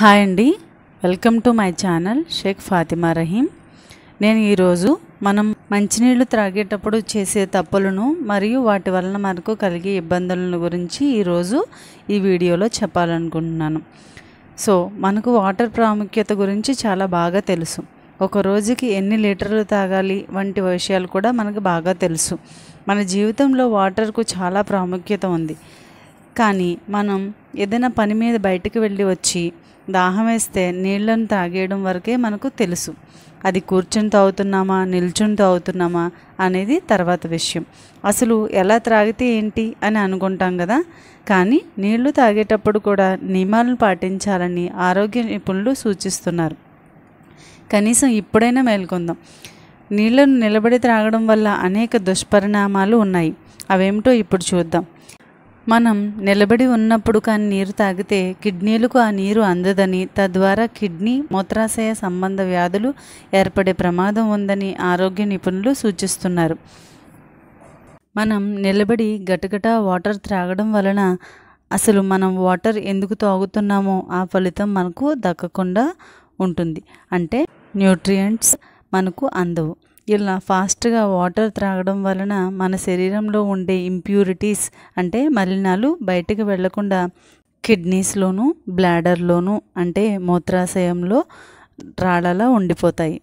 hi అండి welcome to my channel Shaik Fatima Rahim నేను ఈరోజు మనం మంచినీళ్ళు త్రాగేటప్పుడు చేసే తప్పులను మరియు వాటి వలన మనకు కలిగే ఇబ్బందులను గురించి ఈరోజు ఈ వీడియోలో చెప్పాలనుకుంటున్నాను సో మనకు వాటర్ ప్రాముఖ్యత గురించి చాలా బాగా తెలుసు ఒక రోజుకి ఎన్ని లీటర్లు తాగాలి వంటి విషయాలు కూడా మనకు బాగా తెలుసు మన జీవితంలో వాటర్కు చాలా ప్రాముఖ్యత ఉంది కానీ మనం ఏదైనా పని మీద బయటకు వెళ్ళి వచ్చి దాహం వేస్తే నీళ్లను తాగేయడం వరకే మనకు తెలుసు అది కూర్చుని తాగుతున్నామా నిల్చుని తాగుతున్నామా అనేది తర్వాత విషయం అసలు ఎలా త్రాగితే ఏంటి అని అనుకుంటాం కదా కానీ నీళ్లు తాగేటప్పుడు కూడా నియమాలను పాటించాలని ఆరోగ్య నిపుణులు సూచిస్తున్నారు కనీసం ఇప్పుడైనా మేల్కొందాం నీళ్లను నిలబడి త్రాగడం వల్ల అనేక దుష్పరిణామాలు ఉన్నాయి అవేమిటో ఇప్పుడు చూద్దాం మనం నిలబడి ఉన్నప్పుడు కానీ నీరు తాగితే కిడ్నీలకు ఆ నీరు అందదని తద్వారా కిడ్నీ మూత్రాశయ సంబంధ వ్యాధులు ఏర్పడే ప్రమాదం ఉందని ఆరోగ్య నిపుణులు సూచిస్తున్నారు మనం నిలబడి గటగటా వాటర్ త్రాగడం వలన అసలు మనం వాటర్ ఎందుకు తాగుతున్నామో ఆ ఫలితం మనకు దక్కకుండా ఉంటుంది అంటే న్యూట్రియంట్స్ మనకు అందవు ఇలా ఫాస్ట్గా వాటర్ త్రాగడం వలన మన శరీరంలో ఉండే ఇంప్యూరిటీస్ అంటే మలినాలు బయటకు వెళ్లకుండా కిడ్నీస్లోను బ్లాడర్లోను అంటే మూత్రాశయంలో రాళ్ళలా ఉండిపోతాయి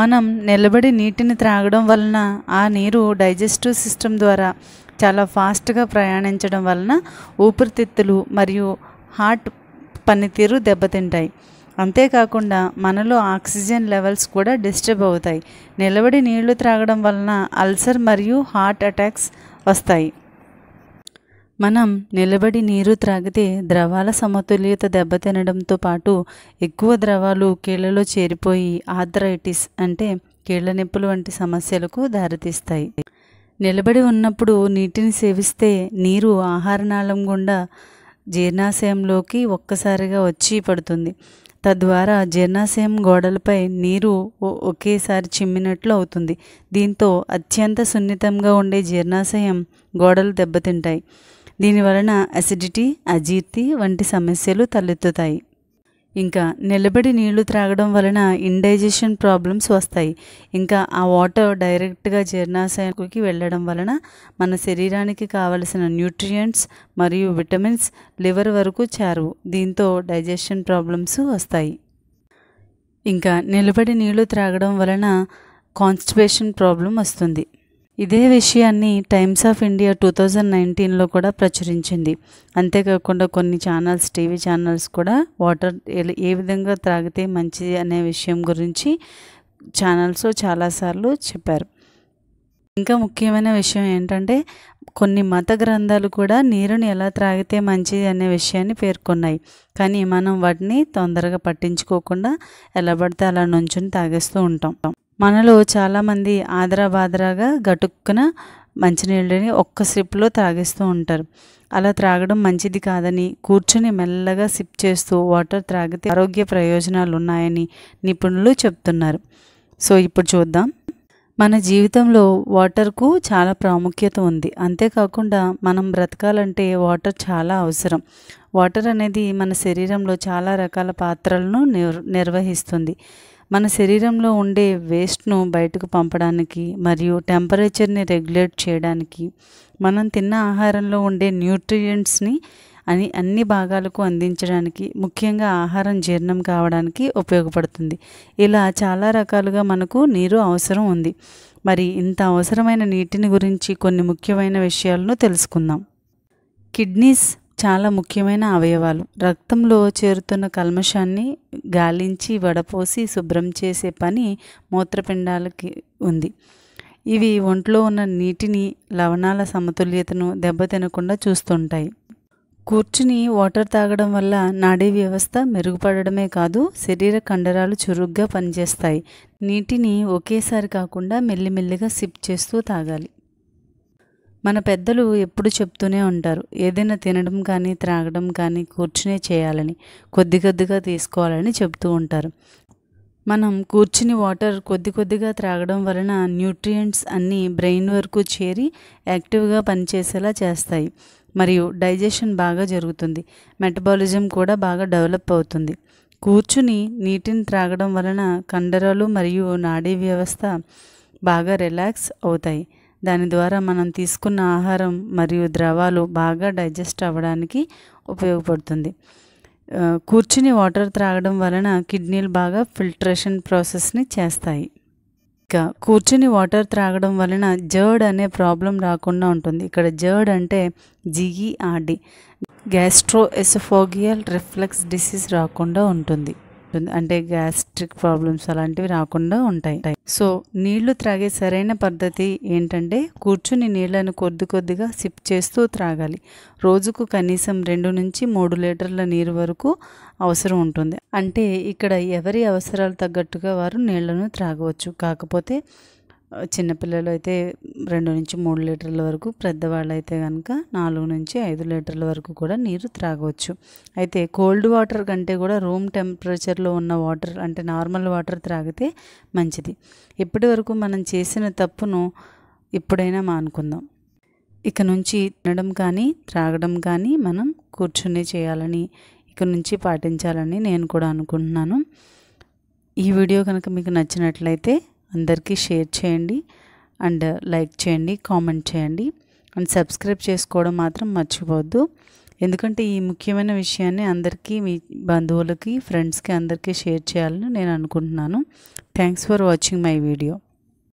మనం నిలబడి నీటిని త్రాగడం వలన ఆ నీరు డైజెస్టివ్ సిస్టమ్ ద్వారా చాలా ఫాస్ట్గా ప్రయాణించడం వలన ఊపిరితిత్తులు మరియు హార్ట్ పనితీరు దెబ్బతింటాయి అంతేకాకుండా మనలో ఆక్సిజన్ లెవెల్స్ కూడా డిస్టర్బ్ అవుతాయి నిలబడి నీళ్లు త్రాగడం వలన అల్సర్ మరియు హార్ట్ అటాక్స్ వస్తాయి మనం నిలబడి నీరు త్రాగితే ద్రవాల సమతుల్యత దెబ్బతినడంతో పాటు ఎక్కువ ద్రవాలు కీళ్ళలో చేరిపోయి ఆథరైటిస్ అంటే కీళ్ళ నొప్పులు వంటి సమస్యలకు దారితీస్తాయి నిలబడి ఉన్నప్పుడు నీటిని సేవిస్తే నీరు ఆహారనాళం గుండా జీర్ణాశయంలోకి ఒక్కసారిగా వచ్చి పడుతుంది తద్వారా జీర్ణాశయం గోడలపై నీరు ఒకేసారి చిమ్మినట్లు అవుతుంది దీంతో అత్యంత సున్నితంగా ఉండే జీర్ణాశయం గోడలు దెబ్బతింటాయి దీనివలన అసిడిటీ అజీర్తి వంటి సమస్యలు తలెత్తుతాయి ఇంకా నిలబడి నీళ్లు త్రాగడం వలన ఇండైజెషన్ ప్రాబ్లమ్స్ వస్తాయి ఇంకా ఆ వాటర్ డైరెక్ట్గా జీర్ణాశయానికి వెళ్ళడం వలన మన శరీరానికి కావలసిన న్యూట్రియంట్స్ మరియు విటమిన్స్ లివర్ వరకు చేరవు దీంతో డైజెషన్ ప్రాబ్లమ్స్ వస్తాయి ఇంకా నిలబడి నీళ్లు త్రాగడం వలన కాన్స్టిపేషన్ ప్రాబ్లం వస్తుంది ఇదే విషయాన్ని Times of India two thousand నైన్టీన్లో కూడా ప్రచురించింది అంతేకాకుండా కొన్ని ఛానల్స్ టీవీ ఛానల్స్ కూడా వాటర్ ఏ విధంగా త్రాగితే మంచిది అనే విషయం గురించి ఛానల్స్ చాలాసార్లు చెప్పారు ఇంకా ముఖ్యమైన విషయం ఏంటంటే కొన్ని మత గ్రంథాలు కూడా నీరుని ఎలా త్రాగితే మంచిది అనే విషయాన్ని పేర్కొన్నాయి కానీ మనం వాటిని తొందరగా పట్టించుకోకుండా ఎలా పడితే అలా నుంచుని తాగేస్తూ ఉంటాం మనలో చాలామంది ఆదరాబాదరాగా గటుక్కున మంచినీళ్ళని ఒక్క సిప్లో త్రాగిస్తూ ఉంటారు అలా త్రాగడం మంచిది కాదని కూర్చుని మెల్లగా సిప్ చేస్తూ వాటర్ త్రాగితే ఆరోగ్య ప్రయోజనాలు ఉన్నాయని నిపుణులు చెప్తున్నారు సో ఇప్పుడు చూద్దాం మన జీవితంలో వాటర్కు చాలా ప్రాముఖ్యత ఉంది అంతేకాకుండా మనం బ్రతకాలంటే వాటర్ చాలా అవసరం వాటర్ అనేది మన శరీరంలో చాలా రకాల పాత్రలను నిర్వహిస్తుంది మన శరీరంలో ఉండే వేస్ట్ను బయటకు పంపడానికి మరియు టెంపరేచర్ని రెగ్యులేట్ చేయడానికి మనం తిన్న ఆహారంలో ఉండే న్యూట్రియంట్స్ని అని అన్ని భాగాలకు అందించడానికి ముఖ్యంగా ఆహారం జీర్ణం కావడానికి ఉపయోగపడుతుంది ఇలా చాలా రకాలుగా మనకు నీరు అవసరం ఉంది మరి ఇంత అవసరమైన నీటిని గురించి కొన్ని ముఖ్యమైన విషయాలను తెలుసుకుందాం కిడ్నీస్ చాలా ముఖ్యమైన అవయవాలు రక్తంలో చేరుతున్న కల్మషాన్ని గాలించి వడపోసి శుభ్రం చేసే పని మూత్రపిండాలకి ఉంది ఇవి ఒంట్లో ఉన్న నీటిని లవణాల సమతుల్యతను దెబ్బతినకుండా చూస్తుంటాయి కూర్చుని వాటర్ తాగడం వల్ల నాడీ వ్యవస్థ మెరుగుపడడమే కాదు శరీర కండరాలు చురుగ్గా పనిచేస్తాయి నీటిని ఒకేసారి కాకుండా మెల్లిమెల్లిగా సిప్ చేస్తూ తాగాలి మన పెద్దలు ఎప్పుడు చెప్తూనే ఉంటారు ఏదైనా తినడం కానీ త్రాగడం కానీ కూర్చునే చేయాలని కొద్ది కొద్దిగా తీసుకోవాలని చెప్తూ ఉంటారు మనం కూర్చుని వాటర్ కొద్ది కొద్దిగా త్రాగడం వలన న్యూట్రియంట్స్ అన్నీ బ్రెయిన్ వరకు చేరి యాక్టివ్గా పనిచేసేలా చేస్తాయి మరియు డైజెషన్ బాగా జరుగుతుంది మెటబాలిజం కూడా బాగా డెవలప్ అవుతుంది కూర్చుని నీటిని త్రాగడం వలన కండరాలు మరియు నాడీ వ్యవస్థ బాగా రిలాక్స్ అవుతాయి దాని ద్వారా మనం తీసుకున్న ఆహారం మరియు ద్రవాలు బాగా డైజెస్ట్ అవ్వడానికి ఉపయోగపడుతుంది కూర్చుని వాటర్ త్రాగడం వలన కిడ్నీలు బాగా ఫిల్టరేషన్ ప్రాసెస్ని చేస్తాయి ఇంకా కూర్చుని వాటర్ త్రాగడం వలన జర్డ్ అనే ప్రాబ్లం రాకుండా ఉంటుంది ఇక్కడ జర్డ్ అంటే GERD gastroesophageal reflux disease రాకుండా ఉంటుంది అంటే గ్యాస్ట్రిక్ ప్రాబ్లమ్స్ అలాంటివి రాకుండా ఉంటాయి సో నీళ్లు త్రాగే సరైన పద్ధతి ఏంటంటే కూర్చుని నీళ్లను కొద్ది కొద్దిగా సిప్ చేస్తూ త్రాగాలి రోజుకు కనీసం రెండు నుంచి మూడు లీటర్ల నీరు వరకు అవసరం ఉంటుంది అంటే ఇక్కడ ఎవరి అవసరాలు తగ్గట్టుగా వారు నీళ్లను త్రాగవచ్చు కాకపోతే చిన్నపిల్లలు అయితే రెండు నుంచి మూడు లీటర్ల వరకు పెద్దవాళ్ళు అయితే కనుక నాలుగు నుంచి ఐదు లీటర్ల వరకు కూడా నీరు త్రాగవచ్చు అయితే కోల్డ్ వాటర్ కంటే కూడా రూమ్ టెంపరేచర్లో ఉన్న వాటర్ అంటే నార్మల్ వాటర్ త్రాగితే మంచిది ఇప్పటి వరకు మనం చేసిన తప్పును ఇప్పుడైనా మానుకుందాం ఇక నుంచి తినడం కానీ త్రాగడం కానీ మనం కూర్చుని చేయాలని ఇక నుంచి పాటించాలని నేను కూడా అనుకుంటున్నాను ఈ వీడియో కనుక మీకు నచ్చినట్లయితే అందరికీ షేర్ చేయండి అండ్ లైక్ చేయండి కామెంట్ చేయండి అండ్ సబ్స్క్రైబ్ చేసుకోవడం మాత్రం మర్చిపోవద్దు ఎందుకంటే ఈ ముఖ్యమైన విషయాన్ని అందరికీ మీ బంధువులకి ఫ్రెండ్స్కి అందరికీ షేర్ చేయాలని నేను అనుకుంటున్నాను thanks for watching my video